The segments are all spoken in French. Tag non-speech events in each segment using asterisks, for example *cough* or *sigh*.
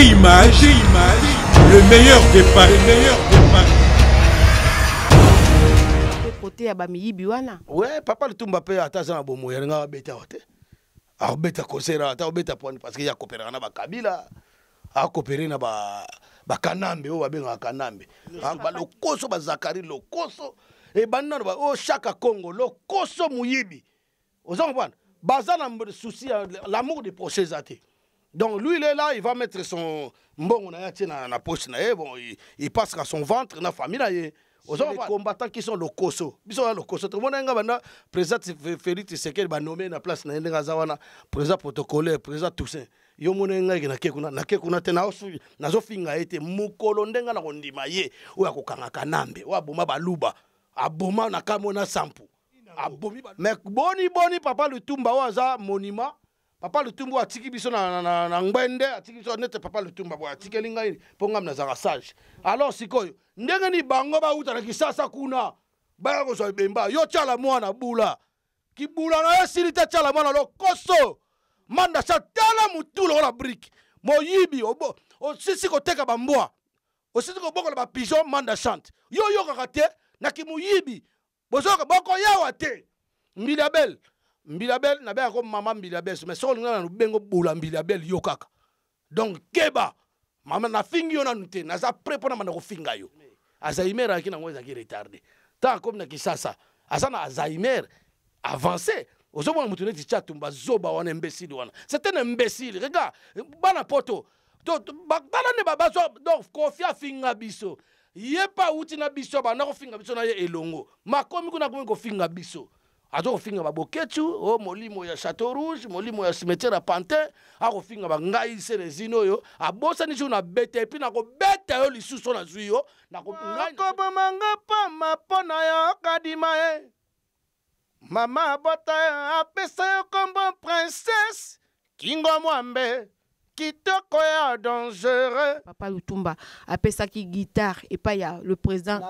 G-Image, le meilleur départ, le meilleur départ. côté ya bamiyibi wana we papa lutumba mpe ata aza na bomoi alinga abeta awa te akobeta kosera ata obeta poani parceke ye akoperaka na bakabila akopere ah, na bakanambe ba oyo oh, babengaka kanambe balokoso ah, bazakari lokoso ebandi nano oyo shaka congo lokoso moyibi oza kompana baza na susi ya lamour de proche eza te Donc lui, il est là, il va mettre son bon dans la poche, il, passe son ventre, dans la famille. Aux les bah, combattants qui sont Koso. Ils sont Koso. Tout le monde a président Félix Sekel va bah, nommer la place na ndinga zawana président protocolaire, président Toussaint. Yo mona nga na na kekuna te na osu na zo ete mukolo na kondima ya kokanga kanambe baluba aboma na kamona sampu mais boni boni papa tumba wa za monument papa lutumbu atiki biso na, na, na ngwende atiki biso nete papa lutumbu boye atikeli ngai mpo ngai nazalaka sage alors sikoyo ndenge ni bango bauta na kisasa kuna baya kozwa ebemba yo tyala mwana bula kibula na yo esili te tyala mwana lokoso manda sa tala motu lokola brike moyibi osisi koteka bambwa osisi kobokola bapigeon manda chante yo oyokaka te na kimoyibi bozoyoka bokoyawa te mbilabele mbilabel nabeyaka ko mama mbilabel so me soko olingi nanu bengo bula mbilabel yo kaka donc keba mama nafingi yo nanu te naza pre mpo na manda kofinga yo alzheimer ayaki nango ezalaki retarde ntan akomi na kinshasa aza na alzheimer avancé ozomona moto neti chatumba zoba wana imbécile wana c'est un imbécile regarde bana poto bana nde babazwa donc kofi afinga biso ye mpe awuti na biso abanda kofinga biso na ye elongo makomi kuna akomi kofinga biso azokofinga baboketu o molimo ya chateau rouge molimo ya cimetière ya pantin akofinga bangai serezine oyo abosani soki nabeta epui nakobeta yo lisusu nazwi yo nakobomanga pamba mpo na yo kadima ye mama abota apesa yo kombo princese kingo mwambe kitoko ya dangereux papa lutumba apesaki guitare epai ya le président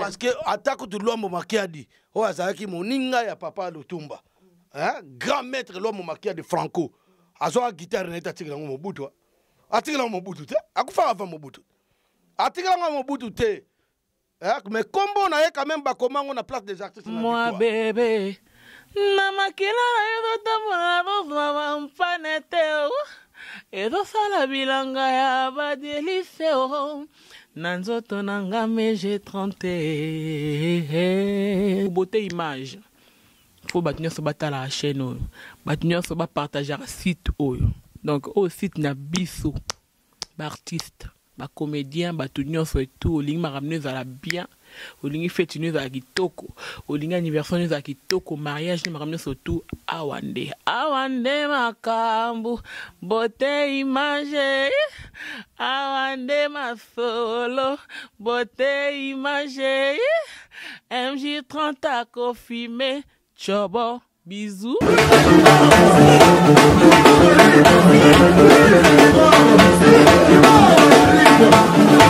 parce que atako tu lwambo makiadi oyo azalaki moninga ya papa lutumba hein? grand maître lwambo makiadi franco azwaka guitare na ye hein? te atikela yango mobutu atikela yango mobutu te akufaka ava mobutu atikela mobutu te mais kombo na ye quand même bakoma yango na place des artistes moi bebe na makila na yo totambola bozwa bampane te oh ezosala bilanga ya badieliseo na nzoto na nga mege 30 bote image po bato nyonso batala chaîne oyo oh. bato nyonso à site oyo oh. donc oyo site na biso baartiste bacomédien bato nyonso etu m'a à à la bien olingi une une à kitoko olingi anniversaire à kitoko mariage surtout à surtout tu Awande ma ma ma bote image wande ma solo, bote image mj 30 confirmé chobo bisous Thank you.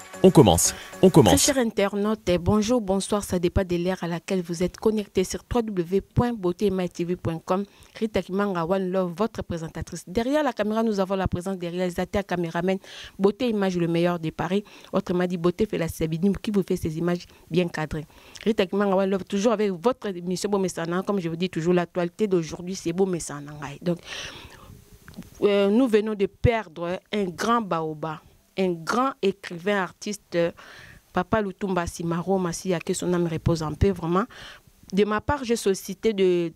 On commence. On commence. chers internautes, bonjour, bonsoir, ça dépend de l'heure à laquelle vous êtes connectés sur www.beautémaitv.com. Rita Kimanga votre présentatrice. Derrière la caméra, nous avons la présence des réalisateurs caméramen Beauté Image, le meilleur de Paris. Autrement dit, Beauté fait la Sabine qui vous fait ces images bien cadrées. Rita Kimanga toujours avec votre émission Beau Comme je vous dis toujours, l'actualité d'aujourd'hui, c'est Beau Messanan. Donc, euh, nous venons de perdre un grand baobab un grand écrivain, artiste, Papa Lutumba Simaro à qui son âme repose en peu, vraiment. De ma part, j'ai sollicité de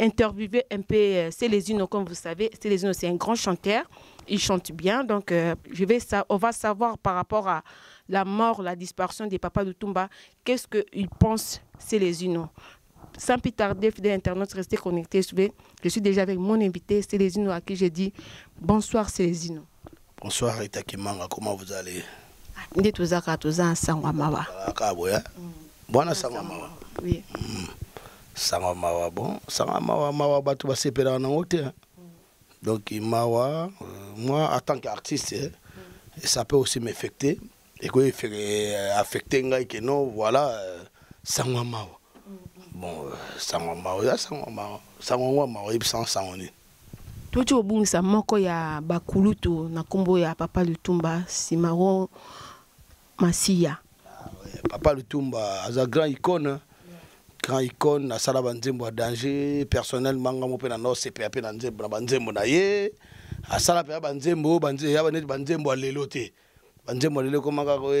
interviewer un peu euh, Célésino, comme vous savez. Célésino, c'est un grand chanteur. Il chante bien. Donc, euh, je vais ça, on va savoir par rapport à la mort, la disparition de Papa Lutumba, qu'est-ce qu'il pense Célésino. Sans plus tarder, fidèles internautes, restez connectés. Je suis déjà avec mon invité, Célésino, à qui j'ai dit bonsoir, Célésino. Bonsoir Rita Kimanga, comment vous allez Je ah, suis mawa. Mm. Bwana Oui. Mm. Sangwamawa bon, mawa batu basepela na hein. mm. Donc mawa euh, moi en tant qu'artiste hein, ça peut aussi m'affecter et quoi euh, affecter non voilà euh, sangwamawa. Bon sangwamawa sans sangoni. toti kobungisa moko ya bakulutu na nkombo ya papa lutumba simaro masiya ah, papa lutumba aza grand icone grand icone asala banzembo ya danger personnel mangamo mpe na nosepeya mpe na banzembo na ye asala mpe ya banzembo ya neti banzembo ya lelo te vanzemo leleko makako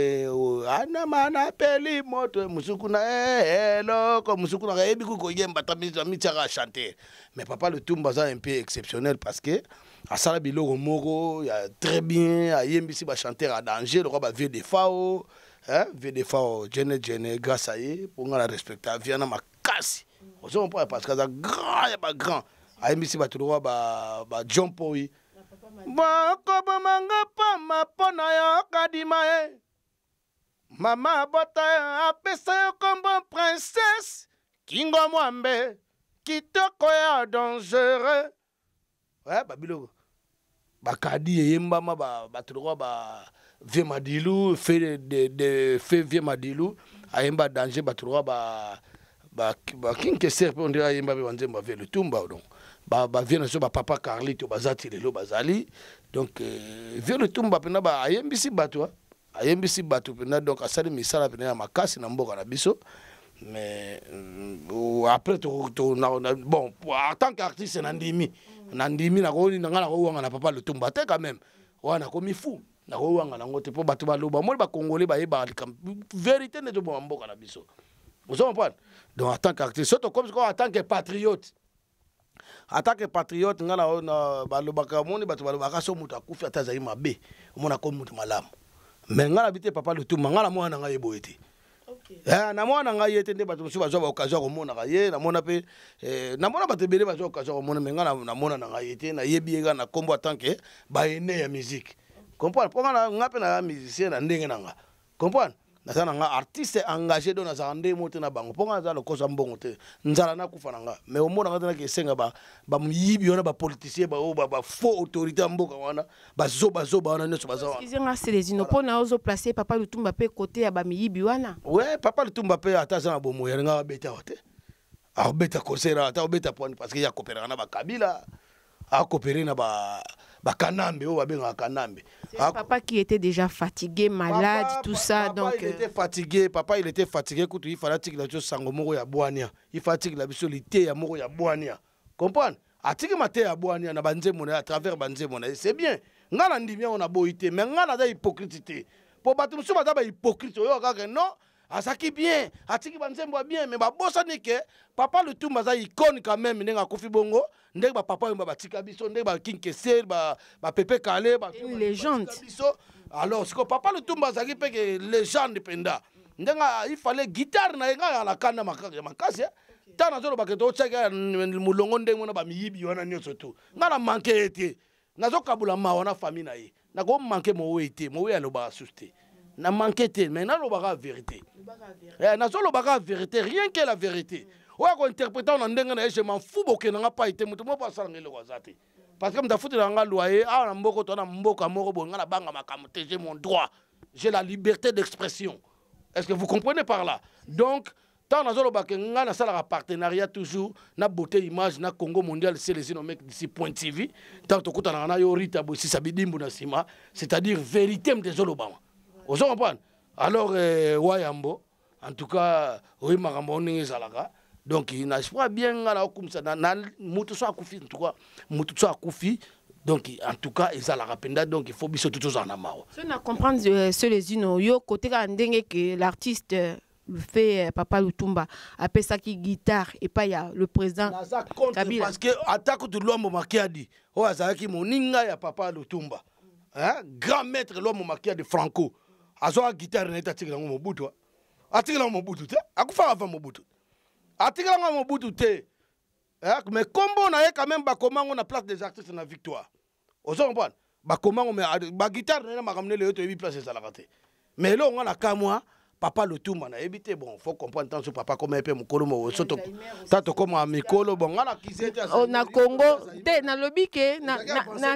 ana mana peli moto musukuna que e, musukuna kayebi ta mi chanter mais papa le un peu exceptionnel parce que asala biloko moko ya très bien ayembisi chanter à danger lokwa je hein, jene jene grâce a ye nga respecte a makasi pas parce que grand ya ba, ba pamba mpo na yo okadima ye mama abota yo apesa yo nkombo princese kingo mwambe kitoko ya dangereux ouais, babiloko bakadi eyembama bato lokola ba vie madilu fe vie madilu ayemba danger bato lokola bakinkeser mpe ondire ayemba mpe banzembo bavie lutumba donc bavie na biso bapapa carlito baza ti lelo bazali donc euh, vieux lutumba mpena ayembisi bato ayembisi bato mpena donc asali misala mpena ya makasi na mboka na biso mais euh, après bon en tant qu'artiste nandimi nandimi nakoi nanga nakowanga na papa lutumba te quand même wana nakomi fou nakowanga nango te mpo bato baloba moli bakongole bayebaka likambo vérité nde toboma mboka na biso ozo comprendre donc en tant qu'artiste so tokomi sikoyo en tant que patriote atake patriote ngai na balobaka moni bato balobaka so moto akufi ata azali mabe omona komi moto malamu me ngai nabi te papa lutuma ngai na mwana na ngai eboye te eh, na mwana na ngai ye te nde bato mosusu bazwa baokazio ya komonaka ye namona mpe namona bato ebele bazwa okazio ya komona me ngai namona na ngai ye te nayebi ye kaka na nkombo atanke baene ya musike comprendre mpo ngai mpe naya musicien na ndenge na nga comprendre naza na nga artiste engagé do nazalaka nde mo te na bango mpo nga naza lokosa mbongo te nzala nakufa na nga me omonanga te naki esenga bayibi wana bapoliticien baoyo bafaux autorité ya mboka wana bazobazoba wana nyonso bazawananga selezino mpo na ozoplace papa lutumba mpe kote ya bamiyibi wana we papa lutumba mpe ata aza na bomoi alinga abeta awa te akobeta concert awa te akobeta poine parce que ye akopelaka na bakabila akopere na ba bakanambe oyo babengaka kanambe papa qui était déjà fatigué malade papa, tout ça papa, donc il euh, était fatigué papa il était fatigué il ifala atikela biso sango moko ya bwania ifala la biso ya moko ya boania. comprendre atikima te ya boania na banze mona à travers banze mona. c'est bien ngai na on a beau te mais ngai naza hypocrite Pour battre monsieur, mosusu baza bahypocrite oyo non azalaki bien atiki banzembo ya bien me babosani ke papa lutumba aza ikone quand même ndenge akufi bongo ndenge bapapa oyo batika biso ndenge bakinkesel bapepe kale biso alors siko papa lutumba azalaki mpeke légende mpenza ndenge ifale guitare na ye ngai alakanda makasi ntango eh. nazolobaka totyaki molongo ndenge wana bamiyibi wana nyonso tu ngai na manke ye te nazokabula mawa na famille na ye nakomanke mowe te mowe alobaka susu te na manqué te mais nalobaka vérité eh nazolobaka vérité rien que la vérité oyo on na ndenge na je m'en fous bokendanga pai te moto moko asalanga eloko aza te parce que moto afutela nga loyer ah na mboko to na mboka moko boye nga na banga makambo te j'ai mon droit j'ai la liberté d'expression est ce que vous comprenez par là donc tant ntango nazolobaka nga la partenariat toujours na beauté image na congo mondial c'est selezinomec d'ici point tv ntango tokutanaka na yo rita bosisa bidimbu na sima c'est à dire vérité mte ezolobama ozo comprendre alors euh, en tout cas oyi makambo est ezalaka donc naespoir bien comme ça. mutu so akufi en tout cas mutu so akufi donc en tout cas ezalaka mpenza donc il faut biso tous en na mawa so na comprendre euh, les une yo côté que l'artiste euh, fait euh, papa lutumba après ça qui guitare pas ya le président kabila parce que de dit tu lwambo qui mon inga moninga ya papa lutumba hein? grand maître lwambo de franco mm. azwaka gitare na ye tatikela ngo mobutu atikela ngo mobutu te akufaka ava mobutu atikela ngo mobutu te eh, mais kombo na ye quand même bakoma ngo na place des artistes na victoire ozo comprendre bakoma ngo ah, bagitare na ye na makambo nele yo toyebi place ezalaka te mais elongo nga na kamwa papa le tout nayebi te bon faut comprendre tant ntanso papa comme ye mpe mokolo moso comme à mikolo bon nga nakisi on a congo na lobby ke na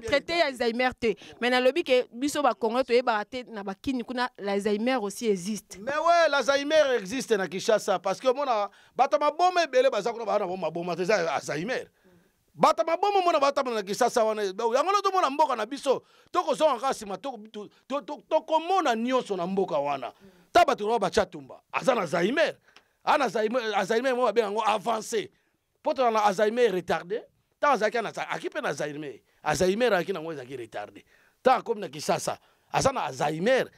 traité alzheimer te mais lobby ke biso ba congo bacongo ba te na bakini kuna l'alzheimer aussi existe mais we l'alzheimer existe na kinshasa parce que omona bato maboma ebele baza kuna baa na bo maboma te eza alzheimer bata mabomo mona batambana na kinshasa wana yango nde tomona mboka na biso to kaka nsima tokomona nyonso na mboka wana mm. ta bato na bao batya tumba aza na zaimer aa ah, na azaimer eh, mo babenga yango avancé mpo tozala na azaimer retardé ntango azalaki na aki mpe na azaimer azaimer alaki nango ezalaki retardé ntango akomi na kisasa aza na azaimer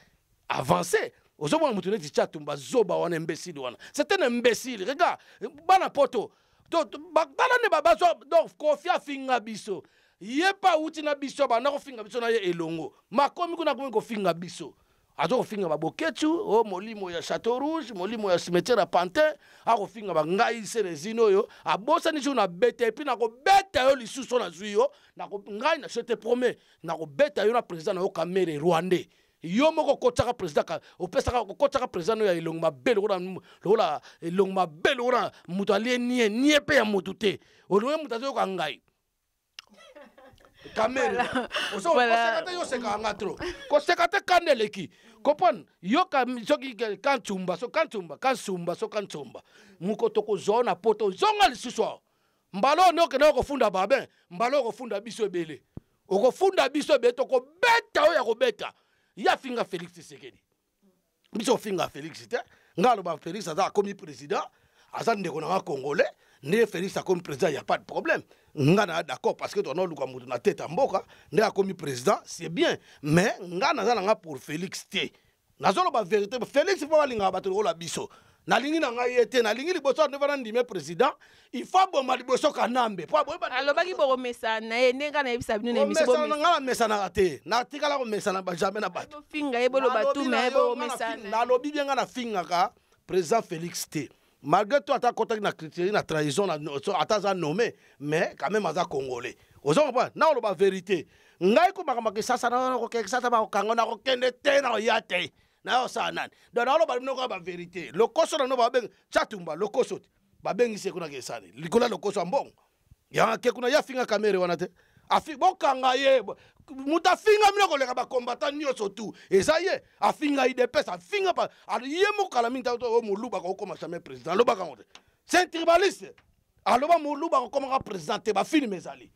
avancé ozomona motu neti tya tumba zoba wana imbécile wana c'est un imbécile regarde bana poto bana nde babazwa donc kofi afinga biso ye mpe awuti na biso abanda kofinga biso na ye elongo makomi kuna akomi kofinga biso azokofinga baboketu o oh, molimo ya chateau rouge molimo ya cimetière ya pantin akofinga bangai serezine oyo abosani soki nabeta epui nakobeta yo lisusu o nazwi yo ngai na sete promet nakobeta yo na président na yo kamere rwandais yo moko okotaka président opesaka okotaka président oyo ya elongo mabe lokola elongo mabe lokola moto alie nie nie mpe ya motu te olongi moto azoyoka ngai kamere oseka te yo osekaka nga tro koseka te kanda eleki comprendre yoka soki kantsumba so kantsumba kansumba so kantsumba muko tokozona po tozonga lisusu awa mbala oyo nde okendaka kofunda babin mbala oyo okofunda biso ebele okofunda biso ebele tokobeta oyo ya kobeta ya finga félix tshisekedi biso ofinga félix te ngai aloba félix aza akomi président aza ndeko na nga congolais nde félix akomi président ya pas de problème nga na ya d'accord parce que tona oluka moto na tete ya mboka nde akomi président c'est bien mais nga naza nanga pour félix te nazoloba vérité félix mpo balingaka bato lokola biso nalingi na ngai ye te nalingi liboso nde wana ndime président il faut aboma liboso kanambe alobaki bokomesana na ye nde ngai nayebisa bino ngai namesanaka te natikala komesana bajamai na batofinga ye boloba tume ye bokomesananalobi bie ngai nafingaka président félix te malgré tout ata kɔtaki na criterie na trahison na ata aza nommé mais quand même aza congolais ozo comprendre na oloba vérité ngai ko makambo kisasa nakokesata bakokanga nakokende te nakoya te nayosala nani don naoloba binoko ya bavérité lokoso nano babenga chatumba lokoso te babengisi kuna kesani likolo ya lokoso ya mbongo yake kuna yafinga kamere wana te bokanga ye moto afingami nakoleka bakombata nyonso tu eza ye afinga idps afinga ye mokala mingi taoyo oh, moluba akokoma jamais président alobaka ngo te c'est tribaliste aloba moluba akokomaka président te bafilme ezali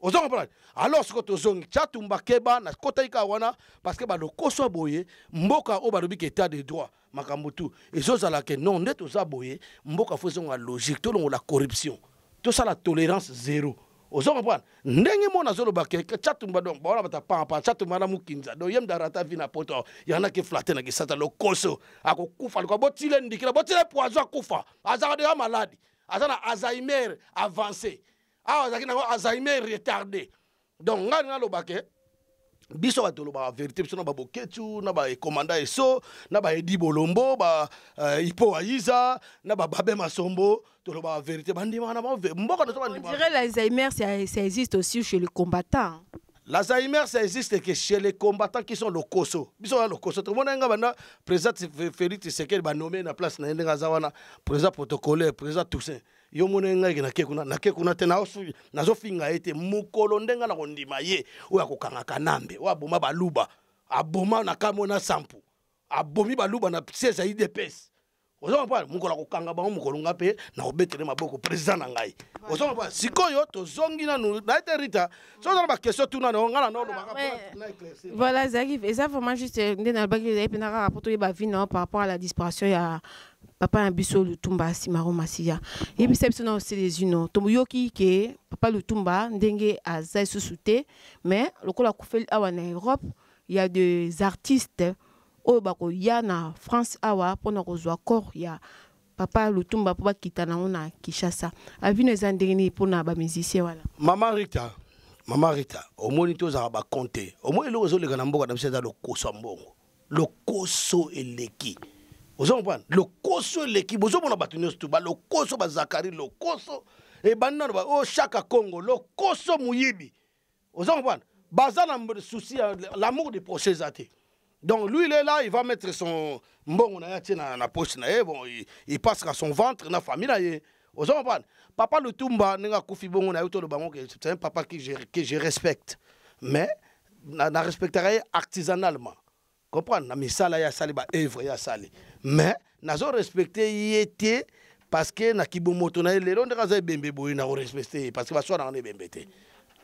ozo comprendre alors soko tozongi chatumba keba na kota ika wana parce que balokoso boye mboka oyo balobi ke état de droit makambo tu ke non nde toza boye mboka fo ezonga logique tolongola corruption tosala tolérance zéro ozo comprendre ndenge mo nazoloba ke catumba donc bawana bata pampa catumba na mokinza do ye mdara ata vi na poto yango nake flate na kisata lokoso akokufa likoa botile ndikila botile poizo akufa azaka deja maladi aza na alzheimer avancé awa azalaki nango alzheimer retardé donc ngai nalobake biso bato olobaka vérité biso na baboketu na baekomanda eso na baedi bolombo euh, ipo aiza na bababe masombo tolobaka vérité bandimaka na mboka na lazaimer ça existe aussi chez les combattants l'Alzheimer, ça existe que chez les combattants qui sont locoso. Ils sont locoso. Tout le monde a Félix Tshisekedi, nommé la place, président protocolaire, président Toussaint. yo mona ngai ke nake kuna nake kuna te nazofinga ye te mokolo ndenge na kondima ye oyo akokangaka nambe oyo aboma baluba aboma na kamo na sampu abomi baluba na siège ya idps ozomapona mokolo akokanga bango mokolo nga mpe nakobetele maboko président na ngai ozomapona sikoyo tozongi nanu naye te rita so oza na bakestio tuna no ngai na naolobaka voilà zaki eza vraiment juste euh, nde nalobaki ezali mpena kaka mpo toyeba vie nao par rapport à la disparition ya papa na biso lutumba nsima ro masiya yebisa biso na oselezi no yoki ke papa lutumba ndenge aza lisusu te mais le lokola akufeli awa na europe a des artistes oh, bako ya na france awa mpona kozwa corps ya papa lutumba mpo bakita nango na kinshasa avino eza pour nini mpona bamusicien voilà mama rita mama rita omoni tozala bakonte omoni eloko ezoleka na mboka da biso eza Le ya mbongo lokoso eleki le l'équipe, ozomona lokoso eleki le bato nyonso tu le bazakari lokoso eh, banan ba, oyo oh, chaka congo lokoso moyibi ozomona baza na souci lamour de proches eza donc lui il est là il va mettre son mbongo na a atie na, na poche na eh, bon il, il passera son ventre na famille na ye ozomona papa lutumba ndenge na ye toloba ngo c'est un papa que je, que je respecte mais na, na artisanalement comprendre na misala ye asali baevre ye asali mais nazorespecte ye te parce que na kibomoto na ye lelo ndenge aza ebembe boye nakorespecte ye parce que baswananga na ebembe te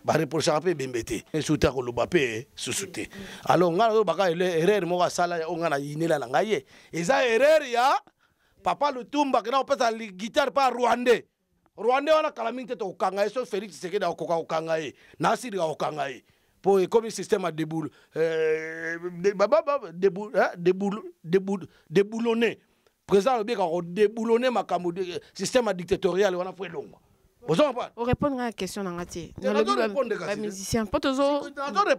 bareprochaka mpe ebembe te suti akoloba mpe eh, susu te alors ngai nazobaka erreur moko asala oyo ngai nayinela na ngai ye eza erreur ya papa lutumba akenda kopesa guitare mpe ya rwandais rwandais wana kala mingi te tokokanga ye so félix sekedi akokoka kokanga ye nasirika kokanga ye Comme le système à déboule euh, bah, bah, bah, hein, déboulonné président alobi a ma le système dictatorial wana pas On à la question On doit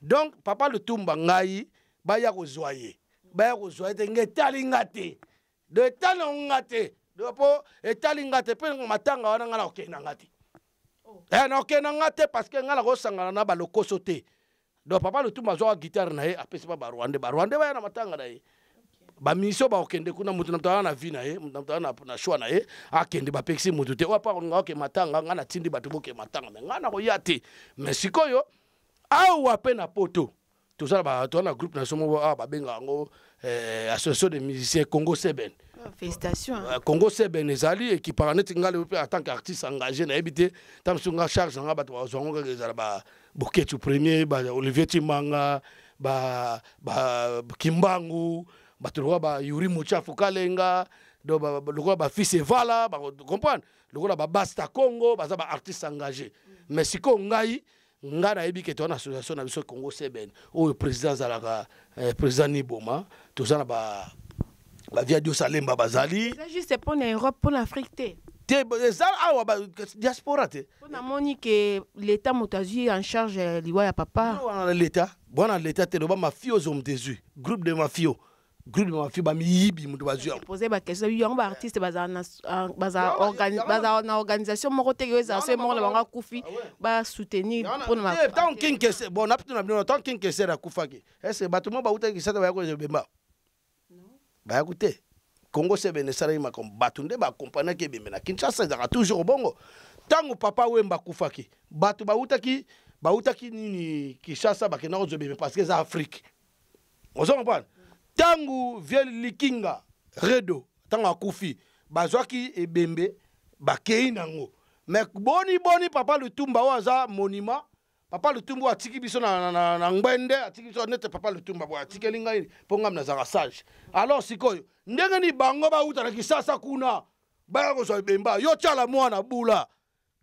donc papa le y ngai baya kozwa Il baya a un te Il y a un Il y a Il y a matanga wana Il y a eh, nakokende nga te parceke nga nakosangana na balokoso te donc papa lotumba azwaka gitare na ye apesi ba barwande barwande baya na matanga na ye bamisio bakokende kuna motu na moto aza na vie na ye motu aza na shwa na ye akende bapekisi motu te oyo apa kolinga oke matanga nga natindi bato boke matanga me nga nakoya te me sikoyo awa mpe na poto tozala toza na groupe na biso moko awa babengaka yango eh, association de musicien congo seben Félicitations. Hein. Euh, Congo c'est Benezali et qui par de en tant qu'artiste engagé na ebité tam sunga charge nga ba Boketu premier ba Olivier Timanga ba bah, Kimbangu ba bah, Yuri Kalenga un ba Basta Congo baza ba artiste engagé mm. mais si ngai nga nayebi ke association na biso Congo c'est ben le président zalaka euh, président Niboma bah, bavia dio salemba bazali juste pour l'Europe pour l'Afrique te ah, te eza awa diaspora Pour la ke que l'État azwi en charge euh, liwa ya papa non l'État, bon l'état te loba mafio ozom te zwi groupe de mafio groupe de mafio bamiyibi moto bazwipose bakestion yango baartiste bazala na organisation moko te ezala ah, soutenir moko na bango akufi basoutenir mpona tankinkese bon napitona bino tankinkesere akufaki ese bato mo bautakisata baya kozobemba bayaku te congo sebene esalaki makambo bato nde baakompanaki ebembe na kinshasa ezalaka toujours bongo ntango papa wemba akufaki bato bautaki bautaki nini kinshasa bakenda kozwa ebembe parce que eza afrique ozo comprendre ntango vielle likinga redo ntango akufi bazwaki ebembe bakei nango me boni boni papa lutumba oyo aza monument papa lutumbu atiki biso na, na, na ngwende atiki biso nete papa lutumbu aboy atikeli ngai mpo ngai nazalaka sage alors sikoyo ndenge ni bango bauta na kisasa kuna baya kozwa ebemba yo tyala mwana bula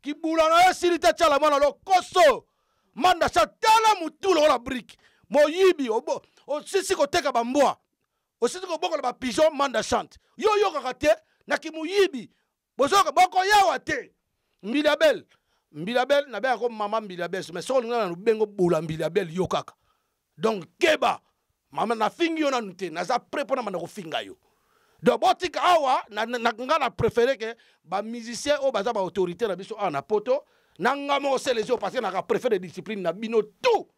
kibula na yo esili te tyala mwana lokoso manda sa tala motu lokola brike moyibi osisi koteka bambwa osisi kobokola bapigeon manda chante yo oyokaka te na kimoyibi bozoyoka bokoyawa te mbidabele mbilabel nabeyaka mama mbilabel me soko olinga nanu bengo bula mbilabel yo kaka donc keba mama nafingi yo nanu te naza pre mpo na banda kofinga yo donc botika awa nga na, na, na, na préféré ke bamusicien oyo baza baautorité na biso awa na poto na nga moko selesi oyo parce ke naka préféré discipline na bino tout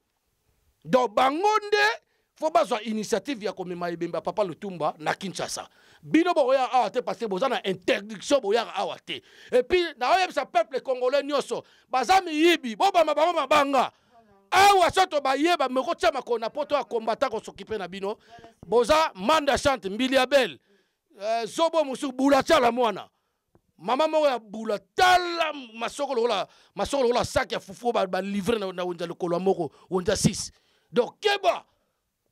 donc bango nde fo bazwa initiative ya komema ebembe ya papa lutumba na kinshasa bino bokoyaka awa te parce boza na interdiction boyaka awa te epuis naoyebisa peuple congolais nyonso baza miyibi bobama bango mabanga awa so tobayeba mekotia makolo na mpo to akombata kosoki mpe na bino boza manda chante mbili ya bel euh, zobo mosusu bula tiala mwana mama moko ya bula tala masoko lokola masoko lokola sak ya fufu oyo balivre na wenza lokolo ya moko wenza 6 donc keba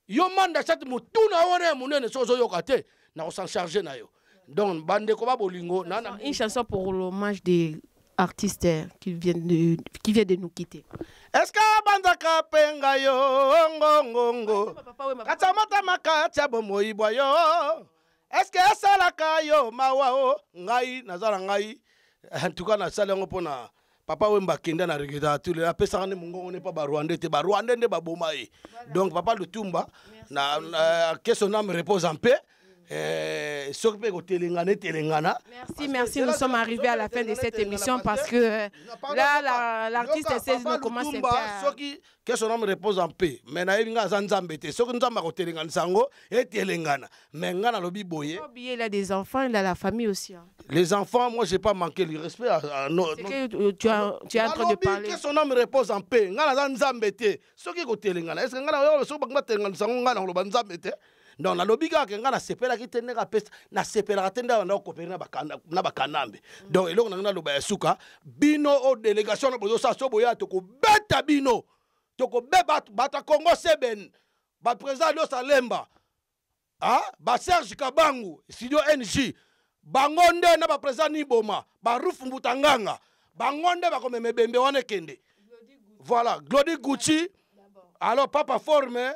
yo manda sati motuna wana ya monene so ozoyoka te nakosan charge na yo donc bandeko ba bolingo une chanson pour l'hommage des artistes qui viennent de, qui viennent de nous quitter eske abanzaka penga yo ngongongo kata motama kati ya bomoi bwa yo eske esalaka yo mawa o ngai naza na ngai en tout cas nasali yango mpona papa wemba akenda na régudature apesaka nde mongongo ne mpa barwandais te barwandais nde baboma donc papa lutumba na, na, que son âme repose en paix eh, merci, merci. Nous sommes arrivés à la fin de cette émission parce que euh, là, l'artiste la, commence à c'est Que son homme repose en paix. Mais il a des enfants, il a la famille aussi. Hein. Les enfants, moi, je n'ai pas manqué le respect à, que euh, tu, as, es en train de parler. Que son homme repose en paix. Est-ce que donc nalobi kaka ngai nasepelaki te ndenge apesa nasepelaka te nde banda kokopere na bakanambe donc eloko nangai naloba ya suka bino oyo délégation wana bozosala so boya tokobeta bino tokobeba bato bato ya congo seben baprésident aliosa lemba ah, baserge kabangu studio ng bango nde na baprésident niboma barufu mbuta nganga bango nde bakomema ebembe wana ekende voilà glodi gucci alors papa forme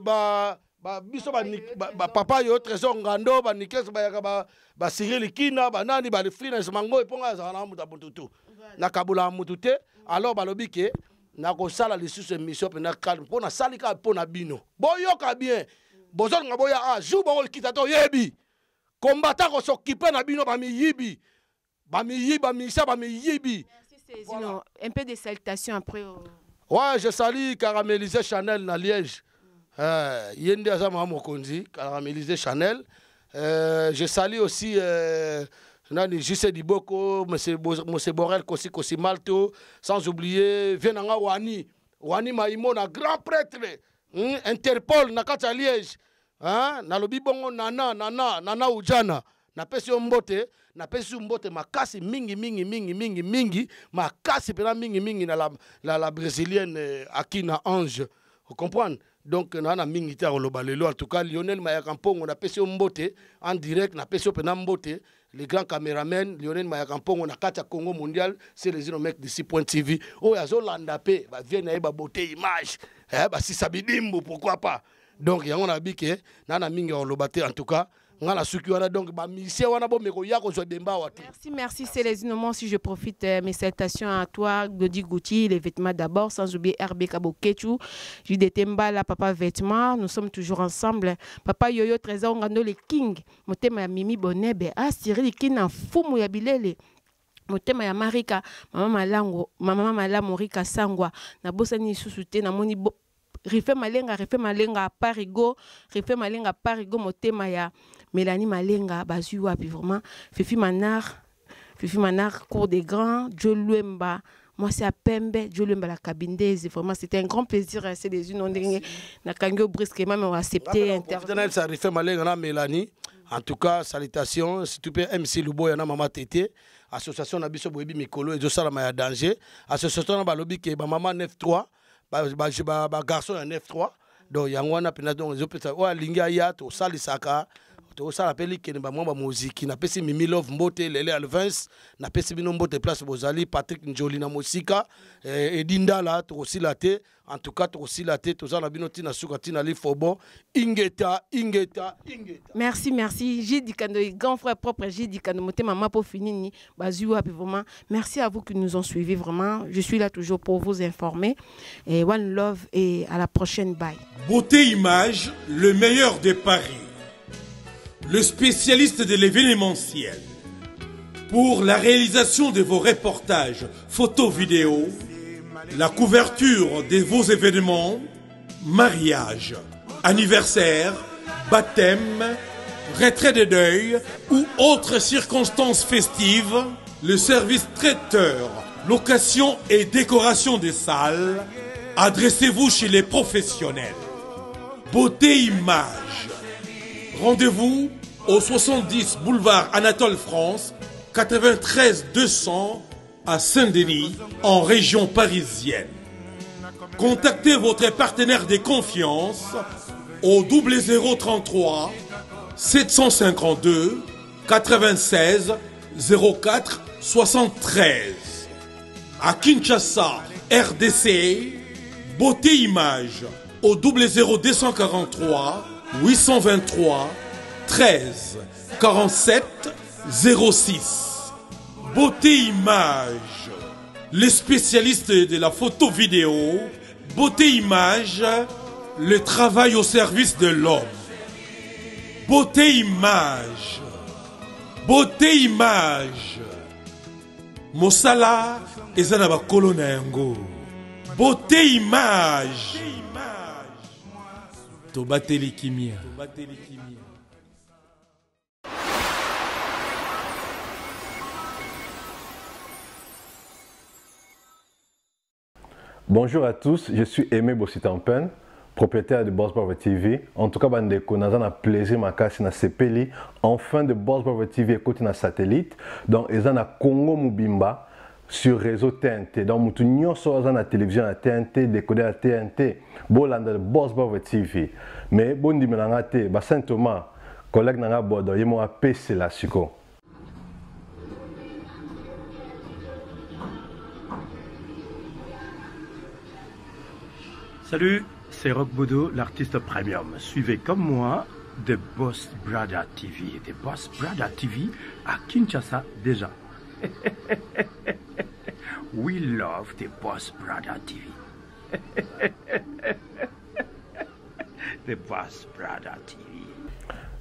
ba biso bapapa yo trésor ngando banikese ba basirili kina banani balefrines mango mpo ponga za na moto ya motu tu nakabolaka motu te alors balobi ke nakosala lisusu mission mpenza calme mpo sali kaka mpo na bino boyoka bien bozolonga boya a ah, jour kitato yebi combattant ko s'occuper na bino bamiyibi merci bamisa bamiyibi un peu de salutation après oh. ouais je salue caramélisé chanel na liège euh, Yende Azama euh, je salue aussi euh, nani Diboko, M. Borel Kosi Kosi Malto, sans oublier Venanga Wani, Wani Maïmona, grand prêtre, hein, Interpol, Nakata Liège, hein, Nalobi Bongo, Nana, Nana, Nana Ujana. na pesi mbote na mbote makasi mingi mingi mingi mingi mingi makasi pera mingi mingi na la, la, la brésilienne euh, akina ange vous comprenez donc na na mingi te akoloba lelo en tout cas lionel mayaka mpongo napesi yo mbote en direct na yo pena mbote les grands caméraman lionel mayaka on a kati congo mondial c'est les inomec de point tv oyo azolanda va venir na ba babote image eh, si bidimbu pourquoi pas donc yango nayebi ke na na mingi akoloba te en tout cas Merci, merci merci si je profite euh, mes salutations à toi Godi Gouti les vêtements d'abord sans oublier RB temba la papa vêtements nous sommes toujours ensemble papa Yoyo Trésor le King motema ya Mimi ah, Cyril bilele motema ya Marika maman malango maman maman, Sangwa na bosani Rifemalenga malenga refe malenga parigo refe malenga parigo motema ya mélanie malenga bazwi wapi vraiment Fifi manar Fifi manar cour des grands dieu lwemba moi c'est à pembe dieu lwemba la kabindezi vraiment c'était un grand plaisir ces des unes ondenge nakangi yo briske accepté oaccepte interview refe malenga na mélanie en tout cas salutations tu plaît mc Lubo yana maman tété association na biso boyebi mikolo ezosalama ya danger association na balobi maman maman 93 bagarson ya 9 3 donc yango wana mpenza donc ezopesa oyo alingi aya tosalisaka tosala mpe likene mwa bamoziki napesi mimi love mbote lele alvins napesi bino mbote place bozali patrick njoli na mosika eh, edi ndala tokosila te en tout cas tokosila te toza na bino ntina suka tina, lifobo ingeta ingeta ingeta merci merci jidikando grand frère propre jidikando motema ma po finini bazwi wapi vraiment merci à vous qui nous ont suivis vraiment je suis là toujours pour vous informer et one love et à la prochaine bye beauté image le meilleur de paris le spécialiste de l'événementiel. Pour la réalisation de vos reportages photos vidéo, la couverture de vos événements, mariage, anniversaire, baptême, retrait de deuil ou autres circonstances festives, le service traiteur, location et décoration des salles, adressez-vous chez les professionnels. Beauté Image Rendez-vous au 70 boulevard Anatole France, 93 200 à Saint-Denis, en région parisienne. Contactez votre partenaire de confiance au 0033 752 96 04 73. À Kinshasa, RDC, Beauté Image au 00243 823 13 47 06. Beauté Image, les spécialistes de la photo vidéo, Beauté Image, le travail au service de l'homme. Beauté Image, Beauté Image, Mosala et Zanaba Yango. Beauté Image. Bonjour à tous, je suis Aimé Bossitampen, propriétaire de Boss Barber TV. En tout cas, je suis un plaisir ma casse na Enfin, de Boss Barber TV écoute na satellite. Donc, ils Congo Mubimba sur réseau TNT. Donc, nous avons la télévision à TNT, décodés à TNT, bolanda le boss bave TV. Mais bon nous te, bassement Saint Thomas, collègue nanga bodo, il m'a PC la Salut, c'est Rock Bodo, l'artiste premium. Suivez comme moi The Boss Brother TV. The Boss Brother TV à Kinshasa déjà. *laughs* we love the boss brother TV. *laughs* the boss brother TV.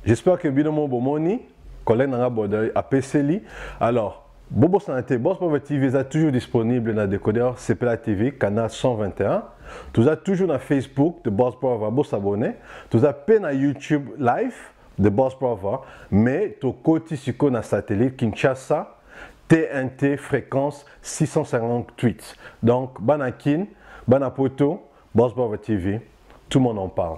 J'espère que binomo bomoni collègue nanga bodoy apeseli. Alors Bobo Santé, Boss Brother TV est toujours disponible dans décodeur CPLA TV canal 121. Tout ça toujours dans Facebook de Boss Brother, vous abonner. Tout ça peine à YouTube live de Boss Brother, mais tu côté sur na satellite Kinshasa TNT fréquence 650 tweets. Donc, Banakin, Banapoto, Boss TV, tout le monde en parle.